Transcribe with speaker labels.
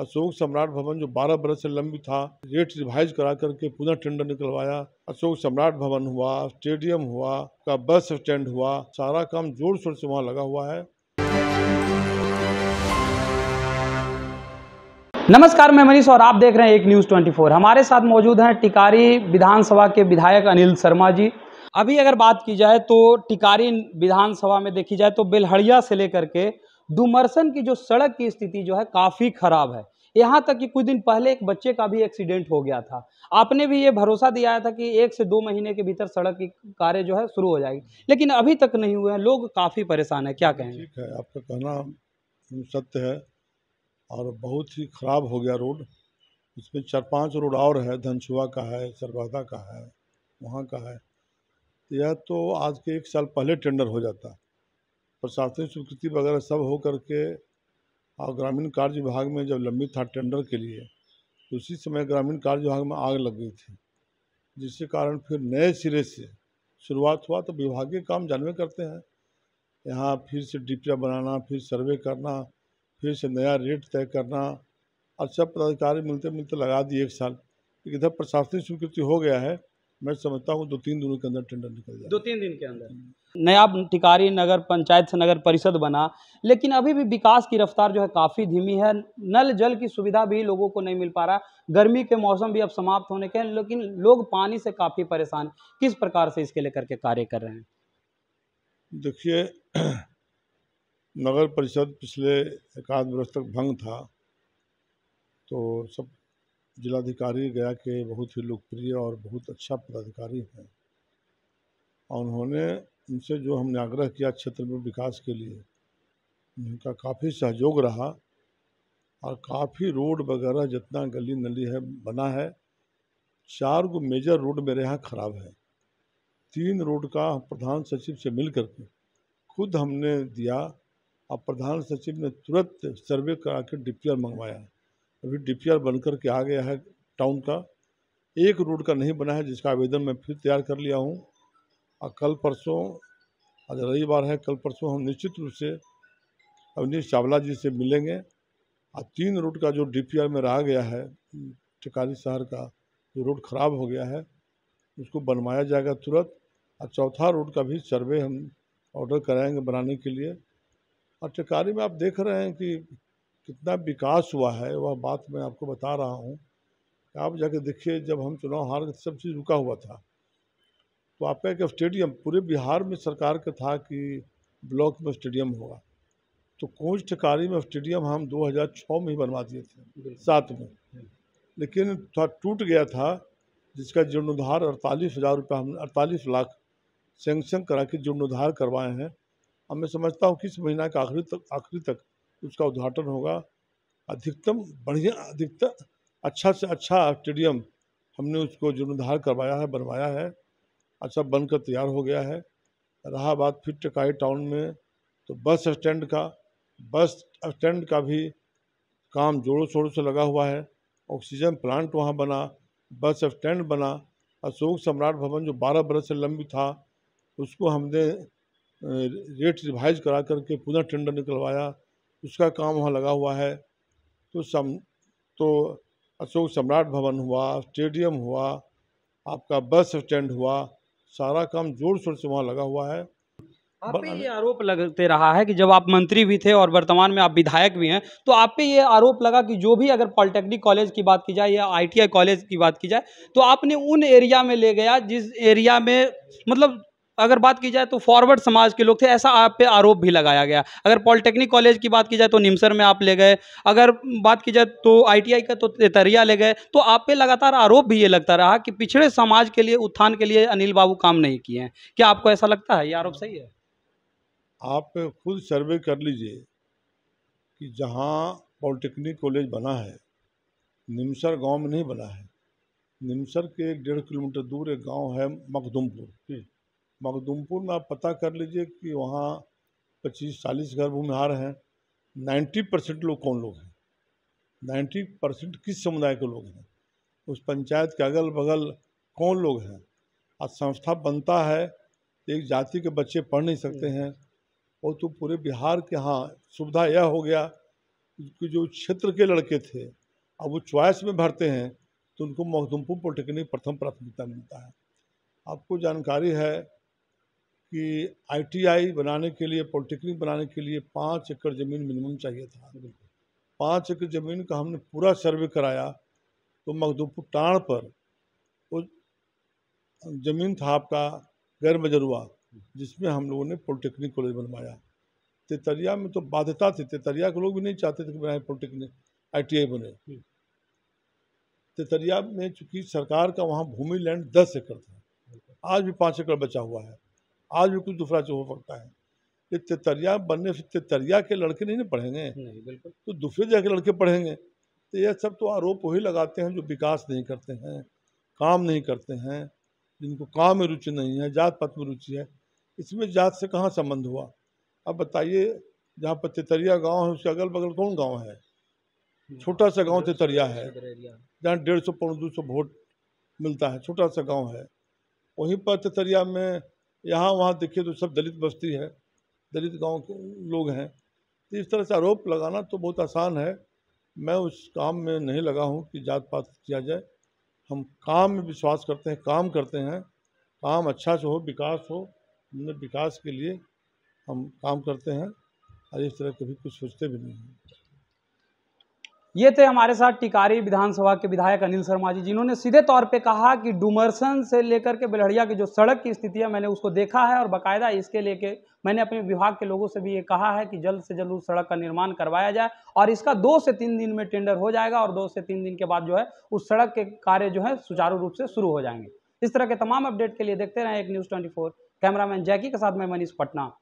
Speaker 1: अशोक सम्राट भवन जो 12 बरस से लंबी था रेट रिवाइज करा करके पुनः टेंडर निकलवाया अशोक सम्राट भवन हुआ स्टेडियम हुआ का बस स्टैंड हुआ सारा काम जोर शोर से वहाँ लगा हुआ है
Speaker 2: नमस्कार मैं मनीष और आप देख रहे हैं एक न्यूज़ 24 हमारे साथ मौजूद हैं टिकारी विधानसभा के विधायक अनिल शर्मा जी अभी अगर बात की जाए तो टिकारी विधानसभा में देखी जाए तो बेलहड़िया से लेकर के डुमरसन की जो सड़क की स्थिति जो है काफ़ी ख़राब है यहाँ तक कि कुछ दिन पहले एक बच्चे का भी एक्सीडेंट हो गया था आपने भी ये भरोसा दिया था कि एक से दो महीने के भीतर सड़क की कार्य जो है शुरू हो जाएगी लेकिन अभी तक नहीं हुए हैं लोग काफ़ी परेशान है क्या कहें ठीक है
Speaker 1: आपका कहना सत्य है और बहुत ही ख़राब हो गया रोड इसमें चार पांच रोड और है धनछुआ का है सरवादा का है वहाँ का है यह तो आज के एक साल पहले टेंडर हो जाता है प्रशासनिक स्वीकृति वगैरह सब हो करके और ग्रामीण कार्य विभाग में जब लंबित था टेंडर के लिए तो उसी समय ग्रामीण कार्य विभाग में आग लग गई थी जिसके कारण फिर नए सिरे से शुरुआत हुआ तो विभागीय काम जानवे करते हैं यहाँ फिर से डिपिया बनाना फिर सर्वे करना फिर से नया रेट तय करना और सब पदाधिकारी मिलते मिलते लगा दिए एक साल इधर प्रशासनिक स्वीकृति हो गया है
Speaker 2: मैं समझता हूँ दो तीन दिनों के अंदर टेंडर निकल जाए दो तीन दिन के अंदर नया टिकारी नगर पंचायत से नगर परिषद बना लेकिन अभी भी विकास की रफ्तार जो है काफ़ी धीमी है नल जल की सुविधा भी लोगों को नहीं मिल पा रहा गर्मी के मौसम भी अब समाप्त होने के हैं लेकिन लोग पानी से काफ़ी परेशान किस प्रकार से इसके लेकर के कार्य कर रहे हैं
Speaker 1: देखिए नगर परिषद पिछले एक आध वर्ष तक भंग था तो सब जिलाधिकारी गया के बहुत ही लोकप्रिय और बहुत अच्छा पदाधिकारी हैं और उन्होंने उनसे जो हमने आग्रह किया क्षेत्र में विकास के लिए उनका काफ़ी सहयोग रहा और काफ़ी रोड वगैरह जितना गली नली है बना है चार गो मेजर रोड मेरे यहाँ ख़राब है तीन रोड का प्रधान सचिव से मिल करके खुद हमने दिया और प्रधान सचिव ने तुरंत सर्वे करा के डी मंगवाया अभी डीपीआर बनकर के आ गया है टाउन का एक रोड का नहीं बना है जिसका आवेदन मैं फिर तैयार कर लिया हूँ और कल परसों आज रविवार है कल परसों हम निश्चित रूप से अवनीश चावला जी से मिलेंगे और तीन रोड का जो डी में रह गया है टिकारी शहर का जो रोड ख़राब हो गया है उसको बनवाया जाएगा तुरंत और चौथा रोड का भी सर्वे हम ऑर्डर कराएंगे बनाने के लिए और टिकारी में आप देख रहे हैं कि कितना विकास हुआ है वह बात मैं आपको बता रहा हूँ आप जाके देखिए जब हम चुनाव हार गए सब चीज़ रुका हुआ था तो आपका एक स्टेडियम पूरे बिहार में सरकार का था कि ब्लॉक में स्टेडियम होगा तो कोच ठकारी में स्टेडियम हम 2006 में ही बनवा दिए थे सात में हम्म। लेकिन थोड़ा टूट गया था जिसका जीर्णोद्धार अड़तालीस हज़ार रुपये हमने अड़तालीस लाख सेंक्शन करा के जीर्णोद्धार करवाए हैं अब मैं समझता हूँ किस महीना के आखिरी तक आखिरी तक उसका उद्घाटन होगा अधिकतम बढ़िया अधिकतम अच्छा से अच्छा स्टेडियम हमने उसको जीर्णोद्धार करवाया है बनवाया है अच्छा बनकर तैयार हो गया है रहा बात फिर टकाई टाउन में तो बस स्टैंड का बस स्टैंड का भी काम जोरों शोरों से लगा हुआ है ऑक्सीजन प्लांट वहाँ बना बस स्टैंड बना अशोक सम्राट भवन जो 12 बरस से लंबी था उसको हमने रेट रिवाइज करा करके पुनः टेंडर निकलवाया उसका काम वहाँ लगा हुआ है तो सम तो अशोक सम्राट भवन हुआ स्टेडियम हुआ आपका बस स्टैंड हुआ सारा काम जोर शोर से वहाँ लगा हुआ है
Speaker 2: आप पे ये आरोप लगते रहा है कि जब आप मंत्री भी थे और वर्तमान में आप विधायक भी हैं तो आप पे ये आरोप लगा कि जो भी अगर पॉलिटेक्निक कॉलेज की बात की जाए या आईटीआई कॉलेज की बात की जाए तो आपने उन एरिया में ले गया जिस एरिया में मतलब अगर बात की जाए तो फॉरवर्ड समाज के लोग थे ऐसा आप पे आरोप भी लगाया गया अगर पॉलिटेक्निक कॉलेज की बात की जाए तो निमसर में आप ले गए अगर बात की जाए तो आईटीआई का तो तेतरिया ले गए तो आप पे लगातार आरोप भी ये लगता रहा कि पिछड़े समाज के लिए उत्थान के लिए अनिल बाबू काम नहीं किए हैं क्या आपको ऐसा लगता है ये आरोप सही है
Speaker 1: आप खुद सर्वे कर लीजिए कि जहाँ पॉलिटेक्निक कॉलेज बना है निमसर गांव में नहीं बना है निमसर के एक डेढ़ किलोमीटर दूर एक गांव है मखदुमपुर मखदुमपुर में आप पता कर लीजिए कि वहाँ पच्चीस चालीस घर भूमिहार हैं नाइन्टी परसेंट लोग कौन लोग हैं नाइन्टी परसेंट किस समुदाय के लोग हैं उस पंचायत के अगल बगल कौन लोग हैं आज संस्था बनता है एक जाति के बच्चे पढ़ नहीं सकते हम्म। हैं और तो पूरे बिहार के यहाँ सुविधा यह हो गया कि जो क्षेत्र के लड़के थे अब वो च्वाइस में भरते हैं तो उनको मखदुमपुर पॉलिटेक्निक प्रथम प्राथमिकता मिलता है आपको जानकारी है कि आईटीआई बनाने के लिए पॉलिटेक्निक बनाने के लिए पाँच एकड़ ज़मीन मिनिमम चाहिए था हाँ, पाँच एकड़ ज़मीन का हमने पूरा सर्वे कराया तो मखदूपुर टाण पर वो ज़मीन था आपका गैर मजरुआ जिसमें हम लोगों ने पॉलिटेक्निक कॉलेज बनवाया तेतरिया में तो बाध्यता थी तेतरिया के लोग भी नहीं चाहते थे कि बनाए पॉलिटेक्निक आई बने तेतरिया में चूंकि सरकार का वहाँ भूमि लैंड दस एकड़ था आज भी पाँच एकड़ बचा हुआ है आज भी कुछ दूसरा हो सकता है ये तेतरिया बनने से तेतरिया के लड़के नहीं ना पढ़ेंगे नहीं बिल्कुल तो दूसरे जगह के लड़के पढ़ेंगे तो यह सब तो आरोप वही लगाते हैं जो विकास नहीं करते हैं काम नहीं करते हैं जिनको काम में रुचि नहीं है जात पथ में रुचि है इसमें जात से कहाँ संबंध हुआ अब बताइए जहाँ पर तेतरिया गाँव है उसके अगल बगल कौन गाँव है छोटा सा गाँव तेतरिया है जहाँ डेढ़ सौ पौने दो सौ वोट मिलता है छोटा सा गाँव है वहीं पर तेतरिया में यहाँ वहाँ देखिए तो सब दलित बस्ती है दलित गांव के लोग हैं तो इस तरह से आरोप लगाना तो बहुत आसान है मैं उस काम में नहीं लगा हूँ कि जात पात किया जाए हम काम में विश्वास करते हैं काम करते हैं काम अच्छा से हो विकास हो हमने विकास के लिए हम काम
Speaker 2: करते हैं और इस तरह कभी कुछ सोचते भी नहीं हैं ये थे हमारे साथ टिकारी विधानसभा के विधायक अनिल शर्मा जी जिन्होंने सीधे तौर पे कहा कि डुमरसन से लेकर के बेलहड़िया की जो सड़क की स्थिति है मैंने उसको देखा है और बाकायदा इसके लेके मैंने अपने विभाग के लोगों से भी ये कहा है कि जल्द से जल्द उस सड़क का निर्माण करवाया जाए और इसका दो से तीन दिन में टेंडर हो जाएगा और दो से तीन दिन के बाद जो है उस सड़क के कार्य जो है सुचारू रूप से शुरू हो जाएंगे इस तरह के तमाम अपडेट के लिए देखते रहें एक न्यूज़ ट्वेंटी कैमरामैन जैकी के साथ मैं मनीष पटना